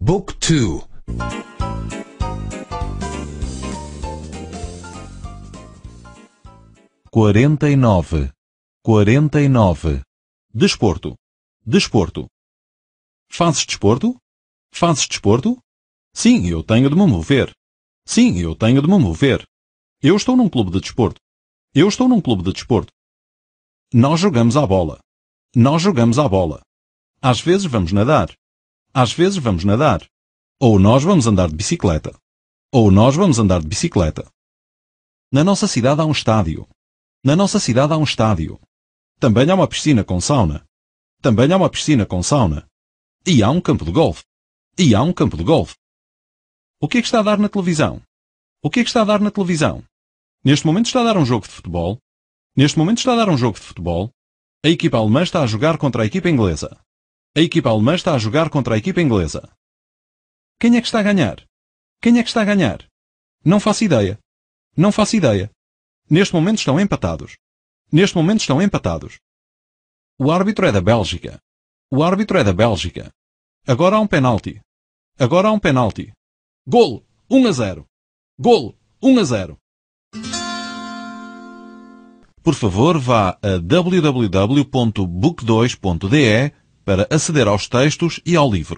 Book 2 49 49 Desporto Desporto Fazes desporto? Fazes desporto? Sim, eu tenho de me mover. Sim, eu tenho de me mover. Eu estou num clube de desporto. Eu estou num clube de desporto. Nós jogamos à bola. Nós jogamos à bola. Às vezes vamos nadar. Às vezes vamos nadar. Ou nós vamos andar de bicicleta. Ou nós vamos andar de bicicleta. Na nossa cidade há um estádio. Na nossa cidade há um estádio. Também há uma piscina com sauna. Também há uma piscina com sauna. E há um campo de golfe. E há um campo de golfe. O que é que está a dar na televisão? O que é que está a dar na televisão? Neste momento está a dar um jogo de futebol. Neste momento está a dar um jogo de futebol. A equipa alemã está a jogar contra a equipa inglesa. A equipa alemã está a jogar contra a equipa inglesa. Quem é que está a ganhar? Quem é que está a ganhar? Não faço ideia. Não faço ideia. Neste momento estão empatados. Neste momento estão empatados. O árbitro é da Bélgica. O árbitro é da Bélgica. Agora há um penalti. Agora há um penalti. Gol! 1 a 0. Gol! 1 a 0. Por favor, vá a www.book2.de para aceder aos textos e ao livro.